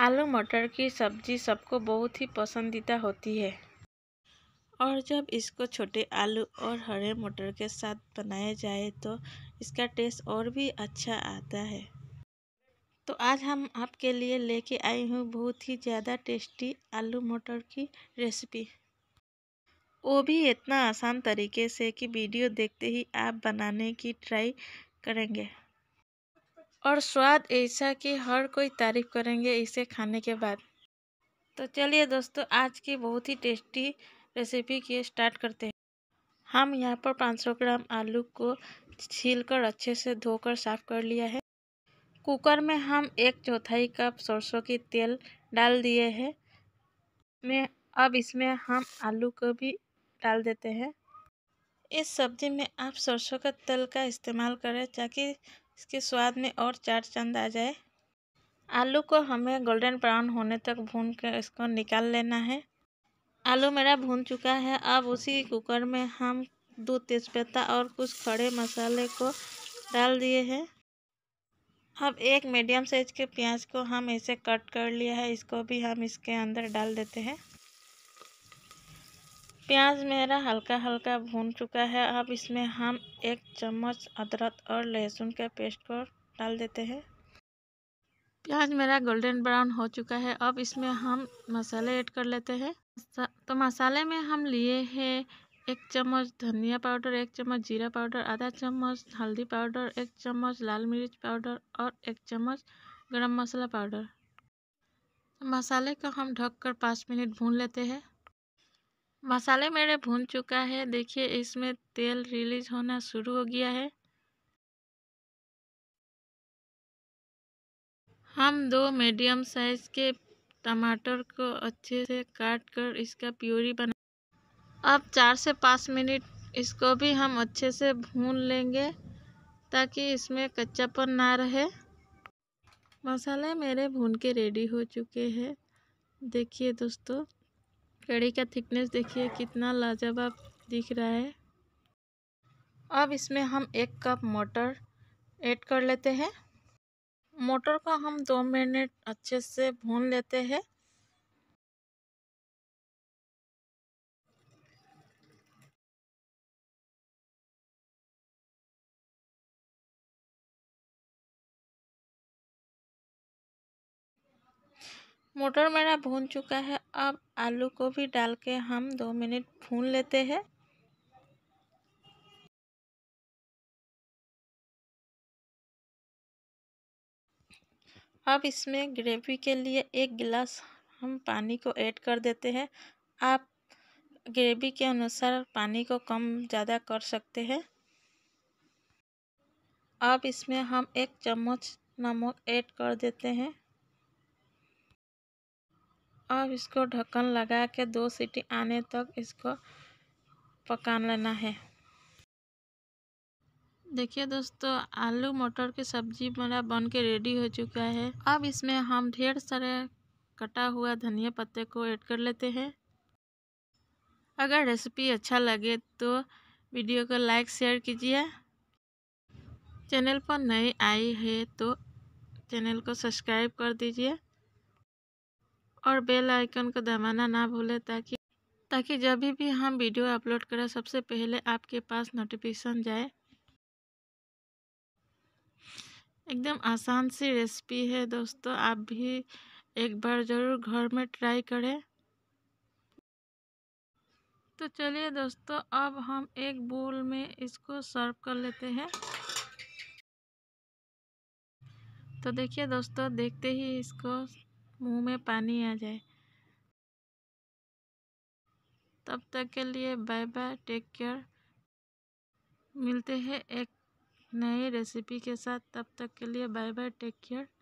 आलू मटर की सब्ज़ी सबको बहुत ही पसंदीदा होती है और जब इसको छोटे आलू और हरे मटर के साथ बनाया जाए तो इसका टेस्ट और भी अच्छा आता है तो आज हम आपके लिए लेके आई हूँ बहुत ही ज़्यादा टेस्टी आलू मटर की रेसिपी वो भी इतना आसान तरीके से कि वीडियो देखते ही आप बनाने की ट्राई करेंगे और स्वाद ऐसा कि हर कोई तारीफ़ करेंगे इसे खाने के बाद तो चलिए दोस्तों आज की बहुत ही टेस्टी रेसिपी की स्टार्ट करते हैं हम यहाँ पर 500 ग्राम आलू को छीलकर अच्छे से धोकर साफ़ कर लिया है कुकर में हम एक चौथाई कप सरसों की तेल डाल दिए हैं में अब इसमें हम आलू को भी डाल देते हैं इस सब्ज़ी में आप सरसों का तेल का इस्तेमाल करें ताकि इसके स्वाद में और चार चंद आ जाए आलू को हमें गोल्डन ब्राउन होने तक भून कर इसको निकाल लेना है आलू मेरा भून चुका है अब उसी कुकर में हम दो तेज़पत्ता और कुछ खड़े मसाले को डाल दिए हैं अब एक मीडियम साइज के प्याज को हम ऐसे कट कर लिया है इसको भी हम इसके अंदर डाल देते हैं प्याज मेरा हल्का हल्का भून चुका है अब इसमें हम एक चम्मच अदरक और लहसुन के पेस्ट को डाल देते हैं प्याज मेरा गोल्डन ब्राउन हो चुका है अब इसमें हम मसाले ऐड कर लेते हैं तो मसाले में हम लिए हैं एक चम्मच धनिया पाउडर एक चम्मच जीरा पाउडर आधा चम्मच हल्दी पाउडर एक चम्मच लाल मिर्च पाउडर और एक चम्मच गरम मसाला पाउडर मसाले को हम ढककर पाँच मिनट भून लेते हैं मसाले मेरे भून चुका है देखिए इसमें तेल रिलीज होना शुरू हो गया है हम दो मीडियम साइज के टमाटर को अच्छे से काट कर इसका प्यूरी बना अब चार से पाँच मिनट इसको भी हम अच्छे से भून लेंगे ताकि इसमें कच्चापन ना रहे मसाले मेरे भून के रेडी हो चुके हैं देखिए दोस्तों कड़ी का थिकनेस देखिए कितना लाजवाब दिख रहा है अब इसमें हम एक कप मटर ऐड कर लेते हैं मटर का हम दो मिनट अच्छे से भून लेते हैं मोटर मेरा भून चुका है अब आलू को भी डाल के हम दो मिनट भून लेते हैं अब इसमें ग्रेवी के लिए एक गिलास हम पानी को ऐड कर देते हैं आप ग्रेवी के अनुसार पानी को कम ज़्यादा कर सकते हैं अब इसमें हम एक चम्मच नमक ऐड कर देते हैं अब इसको ढक्कन लगा के दो सीटी आने तक इसको पका लेना है देखिए दोस्तों आलू मटर की सब्जी मेरा बन के रेडी हो चुका है अब इसमें हम ढेर सारे कटा हुआ धनिया पत्ते को ऐड कर लेते हैं अगर रेसिपी अच्छा लगे तो वीडियो को लाइक शेयर कीजिए चैनल पर नई आई है तो चैनल को सब्सक्राइब कर दीजिए और बेल आइकन को दबाना ना भूलें ताकि ताकि जब भी हम वीडियो अपलोड करें सबसे पहले आपके पास नोटिफिकेशन जाए एकदम आसान सी रेसिपी है दोस्तों आप भी एक बार ज़रूर घर में ट्राई करें तो चलिए दोस्तों अब हम एक बोल में इसको सर्व कर लेते हैं तो देखिए दोस्तों देखते ही इसको मुंह में पानी आ जाए तब तक के लिए बाय बाय टेक केयर मिलते हैं एक नई रेसिपी के साथ तब तक के लिए बाय बाय टेक केयर